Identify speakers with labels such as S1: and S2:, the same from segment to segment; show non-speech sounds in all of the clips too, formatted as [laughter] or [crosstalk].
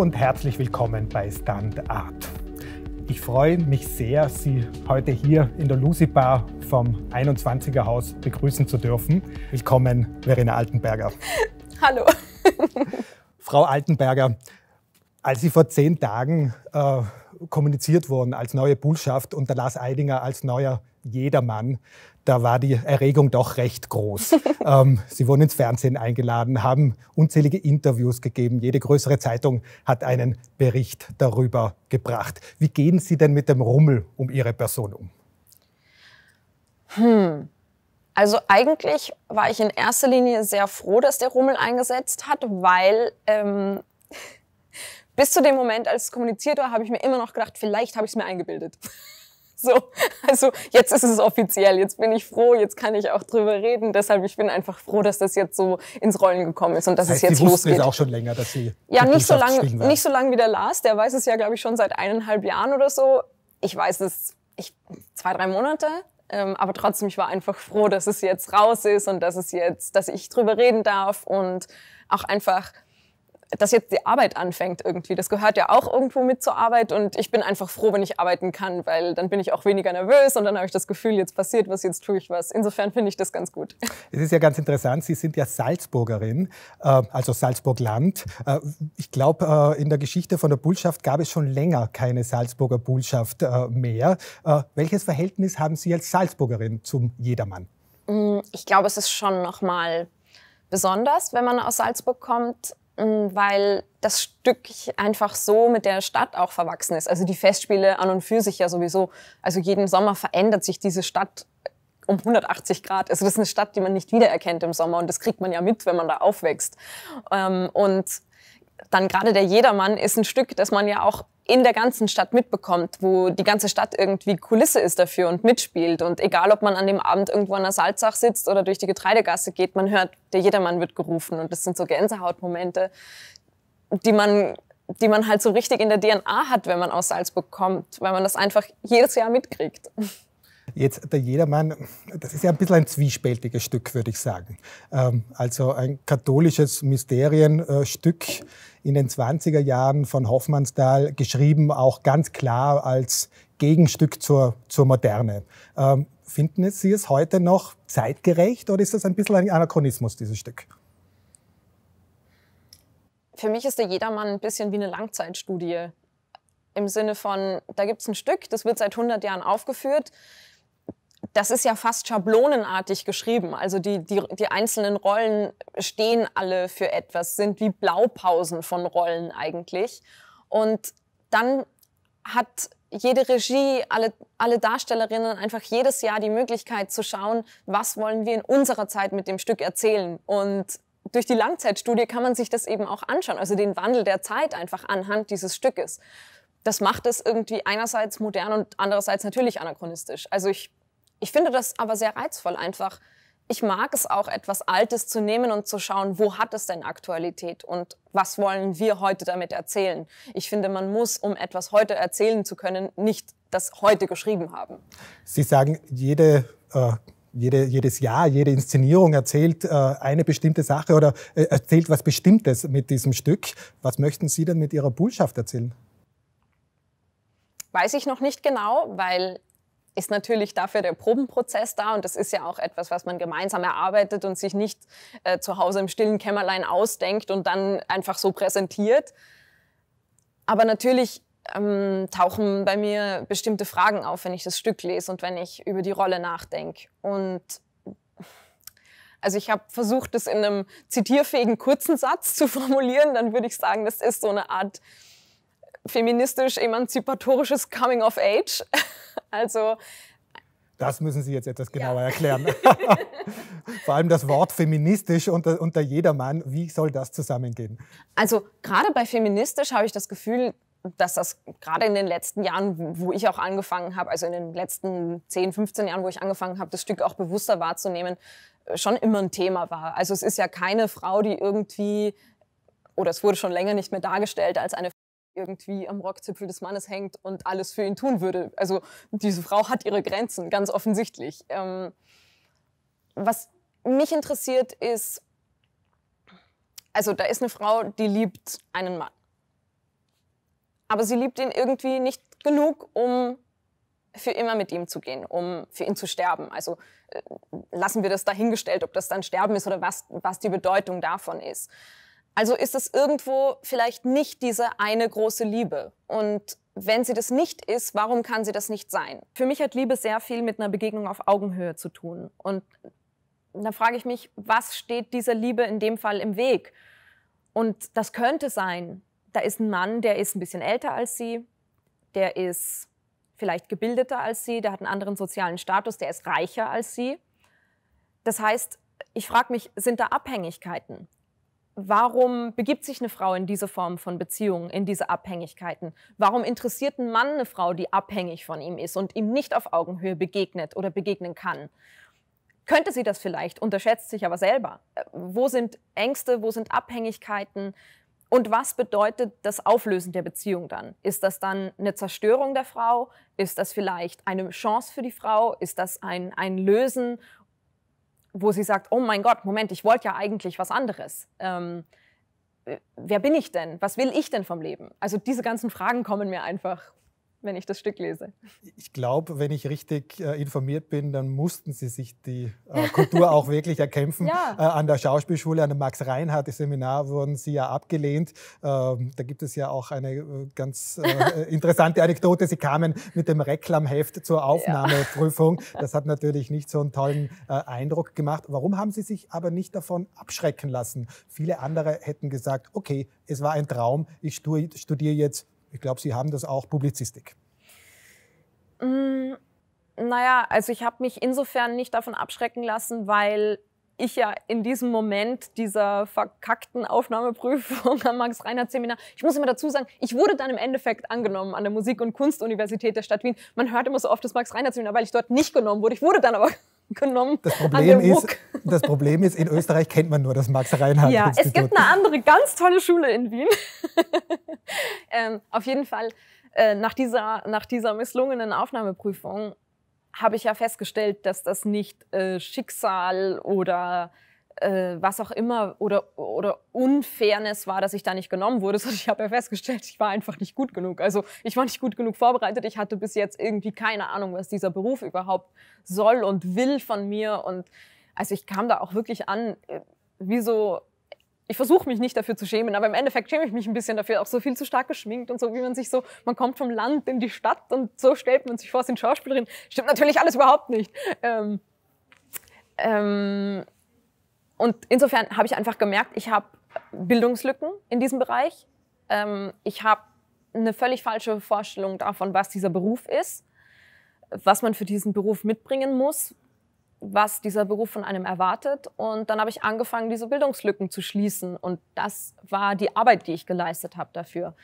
S1: und herzlich willkommen bei Stand Art. Ich freue mich sehr, Sie heute hier in der Lucy Bar vom 21er Haus begrüßen zu dürfen. Willkommen, Verena Altenberger. [laughs] Hallo. Frau Altenberger, als Sie vor zehn Tagen äh, kommuniziert worden als neue Bullschaft und der Lars Eidinger als neuer Jedermann, da war die Erregung doch recht groß. [laughs] ähm, sie wurden ins Fernsehen eingeladen, haben unzählige Interviews gegeben. Jede größere Zeitung hat einen Bericht darüber gebracht. Wie gehen Sie denn mit dem Rummel um Ihre Person um?
S2: Hm. Also eigentlich war ich in erster Linie sehr froh, dass der Rummel eingesetzt hat, weil ähm, bis zu dem Moment, als es kommuniziert war, habe ich mir immer noch gedacht, vielleicht habe ich es mir eingebildet. [laughs] So, also jetzt ist es offiziell, jetzt bin ich froh, jetzt kann ich auch drüber reden. Deshalb, ich bin einfach froh, dass das jetzt so ins Rollen gekommen ist und dass das heißt, es jetzt Sie losgeht. Jetzt auch
S1: schon länger, dass Sie ja nicht so lange, nicht so
S2: lange wie der Lars. Der weiß es ja, glaube ich, schon seit eineinhalb Jahren oder so. Ich weiß es, ich zwei drei Monate. Ähm, aber trotzdem, ich war einfach froh, dass es jetzt raus ist und dass es jetzt, dass ich drüber reden darf und auch einfach dass jetzt die Arbeit anfängt irgendwie. Das gehört ja auch irgendwo mit zur Arbeit und ich bin einfach froh, wenn ich arbeiten kann, weil dann bin ich auch weniger nervös und dann habe ich das Gefühl, jetzt passiert was, jetzt tue ich was. Insofern finde ich das ganz gut. [laughs]
S1: Es ist ja ganz interessant, Sie sind ja Salzburgerin, äh, also Salzburg-Land. Äh, ich glaube, äh, in der Geschichte von der Bullschaft gab es schon länger keine Salzburger Bullschaft mehr. Welches Verhältnis haben Sie als Salzburgerin zum Jedermann?
S2: Mm, ich glaube, es ist schon nochmal besonders, wenn man aus Salzburg kommt Mm, weil das Stück einfach so mit der Stadt auch verwachsen ist. Also die Festspiele an und für sich ja sowieso. Also jeden Sommer verändert sich diese Stadt äh, um 180 Grad. Also das ist eine Stadt, die man nicht wiedererkennt im Sommer und das kriegt man ja mit, wenn man da aufwächst. Ähm, und dann gerade der Jedermann ist ein Stück, das man ja auch in der ganzen Stadt mitbekommt, wo die ganze Stadt irgendwie Kulisse ist dafür und mitspielt. Und egal, ob man an dem Abend irgendwo an der Salzach sitzt oder durch die Getreidegasse geht, man hört, der Jedermann wird gerufen. Und das sind so Gänsehautmomente, die man, die man halt so richtig in der DNA hat, wenn man aus Salzburg kommt, weil man das einfach jedes Jahr mitkriegt.
S1: Jetzt der Jedermann, das ist ja ein bisschen ein zwiespältiges Stück, würde ich sagen. Ähm, also ein katholisches Mysterienstück in den 20er Jahren von Hoffmannsthal, geschrieben auch ganz klar als Gegenstück zur, zur Moderne. Ähm, finden Sie es heute noch zeitgerecht oder ist das ein bisschen ein Anachronismus, dieses Stück?
S2: Für mich ist der Jedermann ein bisschen wie eine Langzeitstudie im Sinne von, da gibt es ein Stück, das wird seit 100 Jahren aufgeführt das ist ja fast schablonenartig geschrieben. Also die, die, die einzelnen Rollen stehen alle für etwas, sind wie Blaupausen von Rollen eigentlich. Und dann hat jede Regie, alle, alle Darstellerinnen einfach jedes Jahr die Möglichkeit zu schauen, was wollen wir in unserer Zeit mit dem Stück erzählen. Und durch die Langzeitstudie kann man sich das eben auch anschauen, also den Wandel der Zeit einfach anhand dieses Stückes. Das macht es irgendwie einerseits modern und andererseits natürlich anachronistisch. Also ich ich finde das aber sehr reizvoll einfach. Ich mag es auch, etwas Altes zu nehmen und zu schauen, wo hat es denn Aktualität und was wollen wir heute damit erzählen. Ich finde, man muss, um etwas heute erzählen zu können, nicht das heute geschrieben haben.
S1: Sie sagen, jede äh jede, jedes Jahr, jede Inszenierung erzählt äh, eine bestimmte Sache oder äh, erzählt was Bestimmtes mit diesem Stück. Was möchten Sie denn mit Ihrer Bullschaft erzählen?
S2: Weiß ich noch nicht genau, weil ist natürlich dafür der Probenprozess da und das ist ja auch etwas, was man gemeinsam erarbeitet und sich nicht äh, zu Hause im stillen Kämmerlein ausdenkt und dann einfach so präsentiert. Aber natürlich ähm, tauchen bei mir bestimmte Fragen auf, wenn ich das Stück lese und wenn ich über die Rolle nachdenke. Und also ich habe versucht, das in einem zitierfähigen kurzen Satz zu formulieren, dann würde ich sagen, das ist so eine Art feministisch-emanzipatorisches Coming of Age. [laughs] Also
S1: das müssen Sie jetzt etwas genauer ja. erklären. [laughs] Vor allem das Wort feministisch unter, unter jedermann. Wie soll das zusammengehen?
S2: Also gerade bei feministisch habe ich das Gefühl, dass das gerade in den letzten Jahren, wo ich auch angefangen habe, also in den letzten 10, 15 Jahren, wo ich angefangen habe, das Stück auch bewusster wahrzunehmen, äh, schon immer ein Thema war. Also es ist ja keine Frau, die irgendwie, oder es wurde schon länger nicht mehr dargestellt als eine irgendwie am Rockzipfel des Mannes hängt und alles für ihn tun würde. Also diese Frau hat ihre Grenzen, ganz offensichtlich. Ähm, was mich interessiert ist, also da ist eine Frau, die liebt einen Mann. Aber sie liebt ihn irgendwie nicht genug, um für immer mit ihm zu gehen, um für ihn zu sterben. Also äh, lassen wir das dahingestellt, ob das dann Sterben ist oder was, was die Bedeutung davon ist. Also ist es irgendwo vielleicht nicht diese eine große Liebe. Und wenn sie das nicht ist, warum kann sie das nicht sein? Für mich hat Liebe sehr viel mit einer Begegnung auf Augenhöhe zu tun. Und dann frage ich mich, was steht dieser Liebe in dem Fall im Weg? Und das könnte sein, da ist ein Mann, der ist ein bisschen älter als sie, der ist vielleicht gebildeter als sie, der hat einen anderen sozialen Status, der ist reicher als sie. Das heißt, ich frage mich, sind da Abhängigkeiten? Warum begibt sich eine Frau in diese Form von Beziehungen, in diese Abhängigkeiten? Warum interessiert ein Mann eine Frau, die abhängig von ihm ist und ihm nicht auf Augenhöhe begegnet oder begegnen kann? Könnte sie das vielleicht, unterschätzt sich aber selber. Äh, wo sind Ängste, wo sind Abhängigkeiten? Und was bedeutet das Auflösen der Beziehung dann? Ist das dann eine Zerstörung der Frau? Ist das vielleicht eine Chance für die Frau? Ist das ein, ein Lösen wo sie sagt, oh mein Gott, Moment, ich wollte ja eigentlich was anderes. Ähm, wer bin ich denn? Was will ich denn vom Leben? Also diese ganzen Fragen kommen mir einfach wenn ich das Stück lese.
S1: Ich glaube, wenn ich richtig äh, informiert bin, dann mussten Sie sich die äh, Kultur auch wirklich erkämpfen. [laughs] Ja. Äh, an der Schauspielschule, an dem Max-Reinhardt-Seminar wurden Sie ja abgelehnt. Ähm, da gibt es ja auch eine äh, ganz äh, interessante Anekdote. Sie kamen mit dem Reklamheft zur Aufnahmeprüfung. Ja. Das hat natürlich nicht so einen tollen äh, Eindruck gemacht. Warum haben Sie sich aber nicht davon abschrecken lassen? Viele andere hätten gesagt, okay, es war ein Traum, ich studiere jetzt ich glaube, Sie haben das auch Publizistik.
S2: Mm, naja, also ich habe mich insofern nicht davon abschrecken lassen, weil ich ja in diesem Moment dieser verkackten Aufnahmeprüfung [laughs] am Max-Reinhardt-Seminar, ich muss immer dazu sagen, ich wurde dann im Endeffekt angenommen an der Musik- und Kunstuniversität der Stadt Wien. Man hört immer so oft das Max-Reinhardt-Seminar, weil ich dort nicht genommen wurde. Ich wurde dann aber genommen. Das also Problem, ist,
S1: das Problem ist, in Österreich kennt man nur das Max-Reinhardt. Ja, es gibt
S2: eine andere ganz tolle Schule in Wien. [laughs] ähm, auf jeden Fall, äh, nach, dieser, nach dieser misslungenen Aufnahmeprüfung habe ich ja festgestellt, dass das nicht äh, Schicksal oder äh, was auch immer oder, oder Unfairness war, dass ich da nicht genommen wurde, [laughs] sondern ich habe ja festgestellt, ich war einfach nicht gut genug. Also ich war nicht gut genug vorbereitet. Ich hatte bis jetzt irgendwie keine Ahnung, was dieser Beruf überhaupt soll und will von mir. Und also ich kam da auch wirklich an, äh, wie so ich versuche mich nicht dafür zu schämen, aber im Endeffekt schäme ich mich ein bisschen dafür, auch so viel zu stark geschminkt und so, wie man sich so, man kommt vom Land in die Stadt und so stellt man sich vor, sind Schauspielerin. Stimmt natürlich alles überhaupt nicht. Ähm, ähm, und insofern habe ich einfach gemerkt, ich habe Bildungslücken in diesem Bereich. Ähm, ich habe eine völlig falsche Vorstellung davon, was dieser Beruf ist, was man für diesen Beruf mitbringen muss, was dieser Beruf von einem erwartet. Und dann habe ich angefangen, diese Bildungslücken zu schließen. Und das war die Arbeit, die ich geleistet habe dafür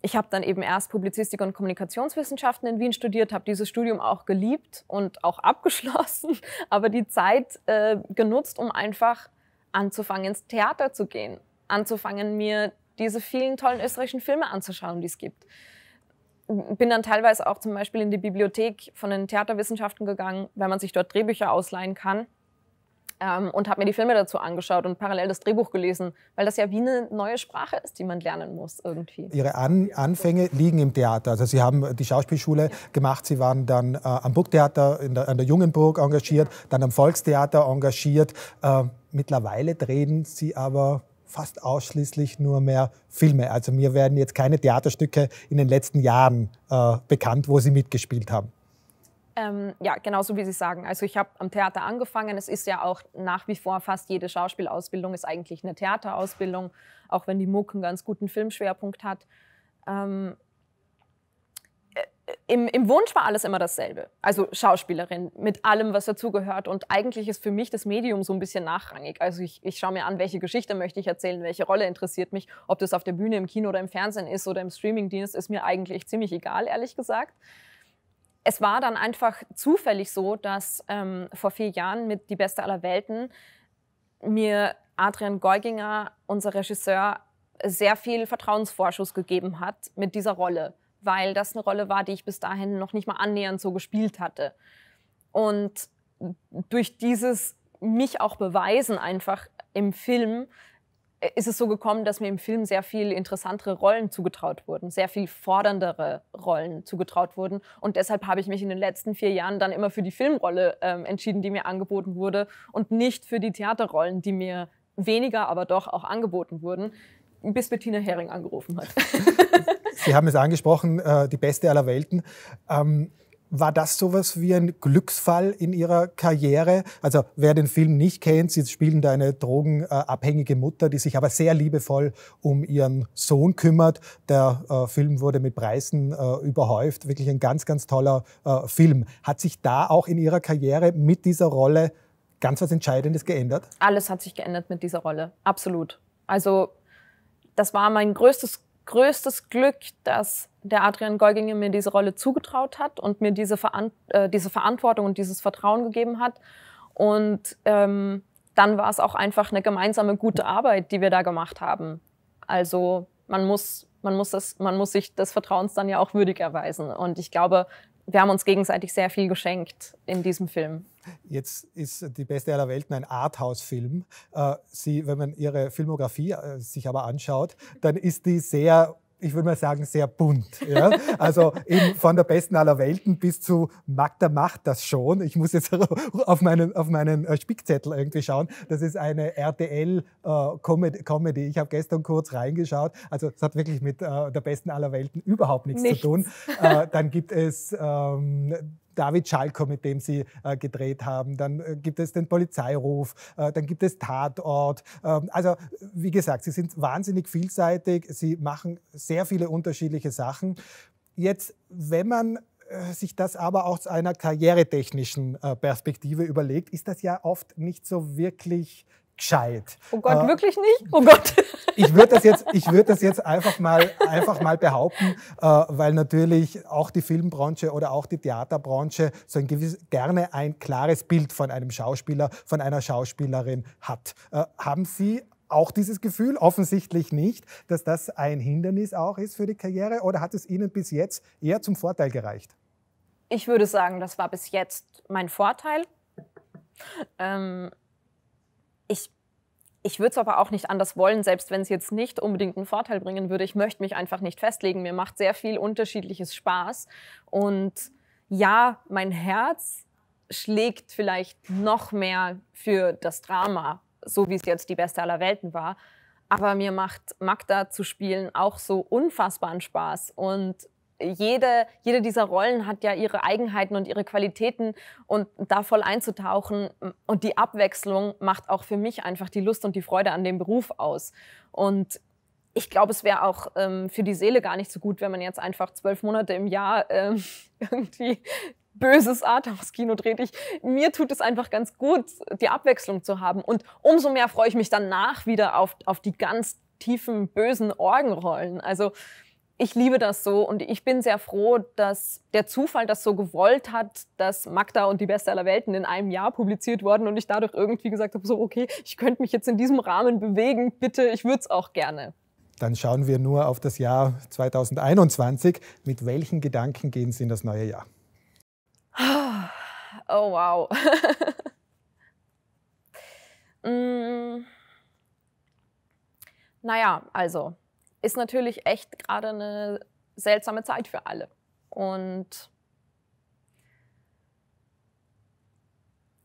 S2: ich habe dann eben erst Publizistik und Kommunikationswissenschaften in Wien studiert, habe dieses Studium auch geliebt und auch [laughs] abgeschlossen, aber die Zeit äh, genutzt, um einfach anzufangen, ins Theater zu gehen, anzufangen, mir diese vielen tollen österreichischen Filme anzuschauen, die es gibt. Bin dann teilweise auch zum Beispiel in die Bibliothek von den Theaterwissenschaften gegangen, weil man sich dort Drehbücher ausleihen kann ähm, und habe mir die Filme dazu angeschaut und parallel das Drehbuch gelesen, weil das ja wie eine neue Sprache ist, die man lernen muss irgendwie.
S1: Ihre An Anfänge liegen im Theater. Also Sie haben die Schauspielschule ja. gemacht, Sie waren dann äh, am Burgtheater der, an der Jungenburg engagiert, ja. dann am Volkstheater engagiert. Äh, mittlerweile drehen Sie aber fast ausschließlich nur mehr Filme. Also mir werden jetzt keine Theaterstücke in den letzten Jahren äh, bekannt, wo Sie mitgespielt haben.
S2: Ähm, ja, genauso wie Sie sagen. Also ich habe am Theater angefangen. Es ist ja auch nach wie vor fast jede Schauspielausbildung ist eigentlich eine Theaterausbildung, auch wenn die Muck einen ganz guten Filmschwerpunkt hat. Ähm, äh, im, im, Wunsch war alles immer dasselbe. Also Schauspielerin mit allem, was dazugehört. Und eigentlich ist für mich das Medium so ein bisschen nachrangig. Also ich, ich schaue mir an, welche Geschichte möchte ich erzählen, welche Rolle interessiert mich. Ob das auf der Bühne, im Kino oder im Fernsehen ist oder im Streamingdienst, ist mir eigentlich ziemlich egal, ehrlich gesagt es war dann einfach zufällig so, dass ähm, vor vier Jahren mit Die Beste aller Welten mir Adrian Geuginger, unser Regisseur, sehr viel Vertrauensvorschuss gegeben hat mit dieser Rolle, weil das eine Rolle war, die ich bis dahin noch nicht mal annähernd so gespielt hatte. Und durch dieses mich auch beweisen einfach im Film äh, ist es so gekommen, dass mir im Film sehr viel interessantere Rollen zugetraut wurden, sehr viel forderndere Rollen zugetraut wurden. Und deshalb habe ich mich in den letzten vier Jahren dann immer für die Filmrolle ähm, entschieden, die mir angeboten wurde und nicht für die Theaterrollen, die mir weniger, aber doch auch angeboten wurden, bis Bettina Hering angerufen hat. [laughs]
S1: Sie haben es angesprochen, äh, die beste aller Welten. Ähm, war das sowas wie ein Glücksfall in Ihrer Karriere? Also wer den Film nicht kennt, Sie spielen da eine drogenabhängige Mutter, die sich aber sehr liebevoll um ihren Sohn kümmert. Der äh, Film wurde mit Preisen äh, überhäuft. Wirklich ein ganz, ganz toller äh, Film. Hat sich da auch in Ihrer Karriere mit dieser Rolle ganz was Entscheidendes geändert?
S2: Alles hat sich geändert mit dieser Rolle, absolut. Also das war mein größtes größtes Glück, dass der Adrian Golginge mir diese Rolle zugetraut hat und mir diese, Veran äh, diese Verantwortung und dieses Vertrauen gegeben hat. Und ähm, dann war es auch einfach eine gemeinsame gute Arbeit, die wir da gemacht haben. Also man muss, man muss, das, man muss sich des Vertrauens dann ja auch würdig erweisen. Und ich glaube, wir haben uns gegenseitig sehr viel geschenkt in diesem Film.
S1: Jetzt ist die beste aller Welten ein Arthouse-Film. Äh, Sie, wenn man Ihre Filmografie äh, sich aber anschaut, dann ist die sehr ich würde mal sagen, sehr bunt. Ja? Also eben von der besten aller Welten bis zu Magda macht das schon. Ich muss jetzt [laughs] auf meinen, auf meinen äh, Spickzettel irgendwie schauen. Das ist eine RTL-Comedy. Äh, ich habe gestern kurz reingeschaut. Also es hat wirklich mit äh, der besten aller Welten überhaupt nichts, nichts. zu tun. dann gibt es ähm, David Schalko, mit dem Sie äh, gedreht haben. Dann äh, gibt es den Polizeiruf, äh, dann gibt es Tatort. Ähm, also wie gesagt, Sie sind wahnsinnig vielseitig. Sie machen sehr viele unterschiedliche Sachen. Jetzt, wenn man äh, sich das aber aus einer karrieretechnischen Perspektive überlegt, ist das ja oft nicht so wirklich gescheit. Oh Gott, äh, wirklich nicht? Oh Gott. [laughs] Ich würde das jetzt, ich würde das jetzt einfach mal, einfach mal behaupten, äh, weil natürlich auch die Filmbranche oder auch die Theaterbranche so ein gewiss, gerne ein klares Bild von einem Schauspieler, von einer Schauspielerin hat. Äh, haben Sie auch dieses Gefühl? Offensichtlich nicht, dass das ein Hindernis auch ist für die Karriere oder hat es Ihnen bis jetzt eher zum Vorteil gereicht?
S2: Ich würde sagen, das war bis jetzt mein Vorteil. Ähm, ich, ich würde es aber auch nicht anders wollen, selbst wenn es jetzt nicht unbedingt einen Vorteil bringen würde. Ich möchte mich einfach nicht festlegen. Mir macht sehr viel unterschiedliches Spaß. Und ja, mein Herz schlägt vielleicht noch mehr für das Drama, so wie es jetzt die beste aller Welten war. Aber mir macht Magda zu spielen auch so unfassbaren Spaß. Und jede, jede dieser Rollen hat ja ihre Eigenheiten und ihre Qualitäten und da voll einzutauchen und die Abwechslung macht auch für mich einfach die Lust und die Freude an dem Beruf aus. Und ich glaube, es wäre auch ähm, für die Seele gar nicht so gut, wenn man jetzt einfach zwölf Monate im Jahr ähm, [laughs] irgendwie böses Art aufs kino dreht. Ich, mir tut es einfach ganz gut, die Abwechslung zu haben. Und umso mehr freue ich mich danach wieder auf, auf die ganz tiefen, bösen Orgenrollen. Also ich liebe das so und ich bin sehr froh, dass der Zufall das so gewollt hat, dass Magda und die Beste aller Welten in einem Jahr publiziert wurden und ich dadurch irgendwie gesagt habe, so okay, ich könnte mich jetzt in diesem Rahmen bewegen, bitte, ich würde es auch gerne.
S1: Dann schauen wir nur auf das Jahr 2021. Mit welchen Gedanken gehen Sie in das neue Jahr?
S2: Ah, oh wow. [laughs] mm, naja, also ist natürlich echt gerade eine seltsame Zeit für alle. Und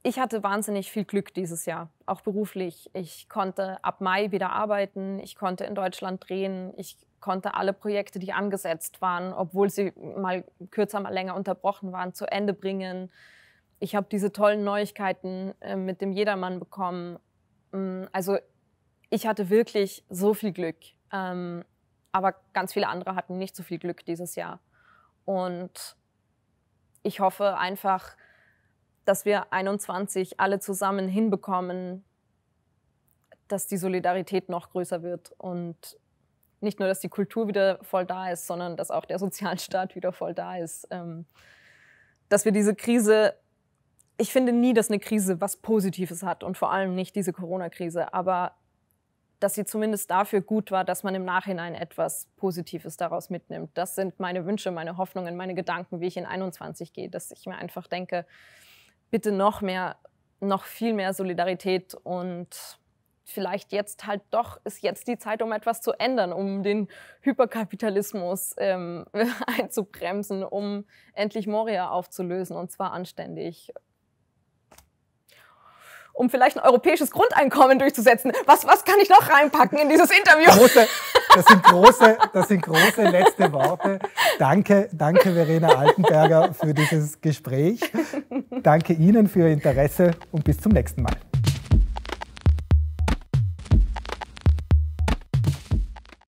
S2: ich hatte wahnsinnig viel Glück dieses Jahr, auch beruflich. Ich konnte ab Mai wieder arbeiten, ich konnte in Deutschland drehen, ich konnte alle Projekte, die angesetzt waren, obwohl sie mal kürzer, mal länger unterbrochen waren, zu Ende bringen. Ich habe diese tollen Neuigkeiten äh, mit dem Jedermann bekommen. Mm, also ich hatte wirklich so viel Glück. Ähm, aber ganz viele andere hatten nicht so viel Glück dieses Jahr. Und ich hoffe einfach, dass wir 21 alle zusammen hinbekommen, dass die Solidarität noch größer wird und nicht nur, dass die Kultur wieder voll da ist, sondern dass auch der Sozialstaat wieder voll da ist. Ähm, dass wir diese Krise, ich finde nie, dass eine Krise was Positives hat und vor allem nicht diese Corona-Krise, aber dass sie zumindest dafür gut war, dass man im Nachhinein etwas Positives daraus mitnimmt. Das sind meine Wünsche, meine Hoffnungen, meine Gedanken, wie ich in 21 gehe, dass ich mir einfach denke, bitte noch mehr, noch viel mehr Solidarität und vielleicht jetzt halt doch ist jetzt die Zeit, um etwas zu ändern, um den Hyperkapitalismus ähm, [laughs] einzubremsen, um endlich Moria aufzulösen und zwar anständig um vielleicht ein europäisches Grundeinkommen durchzusetzen. Was, was kann ich noch reinpacken in dieses Interview? Große,
S1: das, sind große, das sind große [laughs] letzte Worte. Danke, danke Verena Altenberger für dieses Gespräch. Danke Ihnen für Ihr Interesse und bis zum nächsten Mal.